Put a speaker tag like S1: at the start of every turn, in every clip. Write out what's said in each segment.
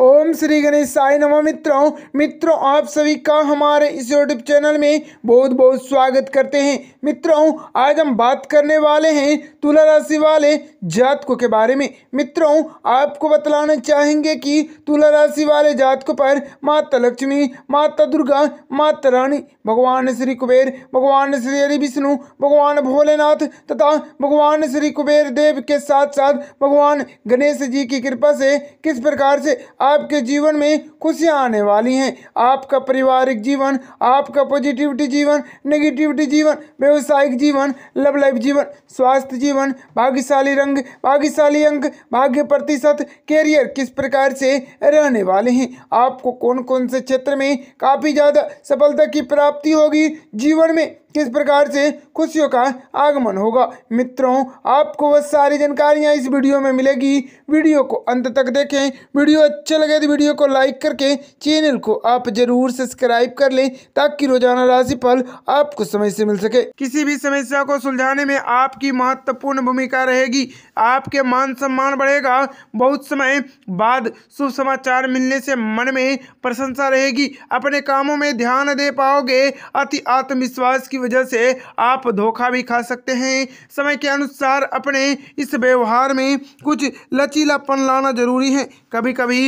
S1: ओम श्री गणेश साई नमो मित्रों मित्रों आप सभी का हमारे इस यूट्यूब चैनल में बहुत बहुत स्वागत करते हैं मित्रों आज हम बात करने वाले हैं तुला राशि वाले जातकों के बारे में मित्रों आपको बतलाना चाहेंगे कि तुला राशि वाले जातकों पर माता लक्ष्मी माता दुर्गा माता रानी भगवान श्री कुबेर भगवान श्री हरि विष्णु भगवान भोलेनाथ तथा भगवान श्री कुबेर देव के साथ साथ भगवान गणेश जी की कृपा से किस प्रकार से आपके जीवन में खुशियाँ आने वाली हैं आपका पारिवारिक जीवन आपका पॉजिटिविटी जीवन नेगेटिविटी जीवन व्यवसायिक जीवन लव लाइफ जीवन स्वास्थ्य जीवन भाग्यशाली रंग भाग्यशाली अंक भाग्य प्रतिशत कैरियर किस प्रकार से रहने वाले हैं आपको कौन कौन से क्षेत्र में काफ़ी ज़्यादा सफलता की प्राप्ति होगी जीवन में किस प्रकार से खुशियों का आगमन होगा मित्रों आपको वह सारी जानकारियाँ इस वीडियो में मिलेगी वीडियो को अंत तक देखें वीडियो अच्छा लगे तो वीडियो को लाइक करके चैनल को आप जरूर सब्सक्राइब कर लें ताकि रोजाना राशि फल आपको समय से मिल सके किसी भी समस्या को सुलझाने में आपकी महत्वपूर्ण भूमिका रहेगी आपके मान सम्मान बढ़ेगा बहुत समय बाद शुभ समाचार मिलने से मन में प्रशंसा रहेगी अपने कामों में ध्यान दे पाओगे अति आत्मविश्वास की वजह से आप धोखा भी खा सकते हैं समय के अनुसार अपने इस व्यवहार में कुछ लचीलापन लाना जरूरी है कभी कभी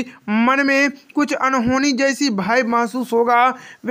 S1: मन में कुछ अनहोनी जैसी भाई महसूस होगा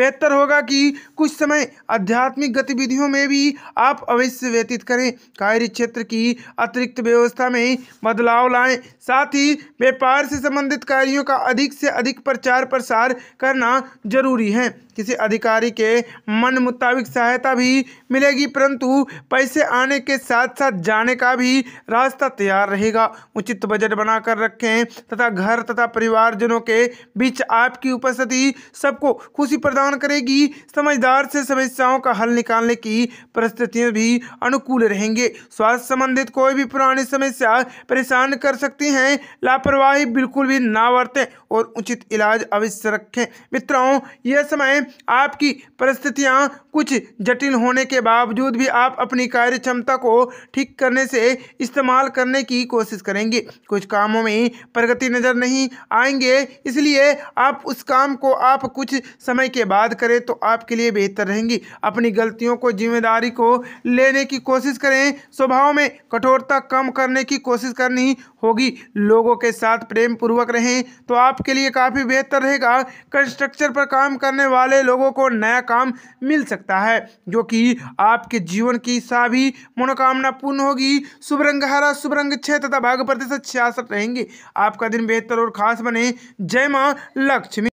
S1: बेहतर होगा कि कुछ समय आध्यात्मिक गतिविधियों में भी आप अवश्य व्यतीत करें कार्य क्षेत्र की अतिरिक्त व्यवस्था में बदलाव लाएं साथ ही व्यापार से संबंधित कार्यों का अधिक से अधिक प्रचार प्रसार करना जरूरी है किसी अधिकारी के मन मुताबिक सहायता भी मिलेगी परंतु पैसे आने के साथ साथ जाने का भी रास्ता तैयार रहेगा उचित बजट बनाकर रखें तथा घर तथा परिवारजनों के बीच आपकी उपस्थिति सबको खुशी प्रदान करेगी समझदार से समस्याओं का हल निकालने की परिस्थितियाँ भी अनुकूल रहेंगे स्वास्थ्य संबंधित कोई भी पुरानी समस्या परेशान कर सकती हैं लापरवाही बिल्कुल भी ना बरतें और उचित इलाज अवश्य रखें मित्रों यह समय आपकी परिस्थितियाँ कुछ जटिल होने के बावजूद भी आप अपनी कार्य क्षमता को ठीक करने से इस्तेमाल करने की कोशिश करेंगे कुछ कामों में प्रगति नज़र नहीं आएंगे इसलिए आप उस काम को आप कुछ समय के बाद करें तो आपके लिए बेहतर रहेंगी अपनी गलतियों को जिम्मेदारी को लेने की कोशिश करें स्वभाव में कठोरता कम करने की कोशिश करनी होगी लोगों के साथ प्रेम पूर्वक रहें तो आपके लिए काफ़ी बेहतर रहेगा कंस्ट्रक्चर पर काम करने वाले लोगों को नया काम मिल सकता है जो कि आपके जीवन की सभी मनोकामना पूर्ण होगी शुभ रंग हरा शुभ रंग छः तथा भाग्य प्रतिशत छियासठ रहेंगे आपका दिन बेहतर और खास बने जय माँ लक्ष्मी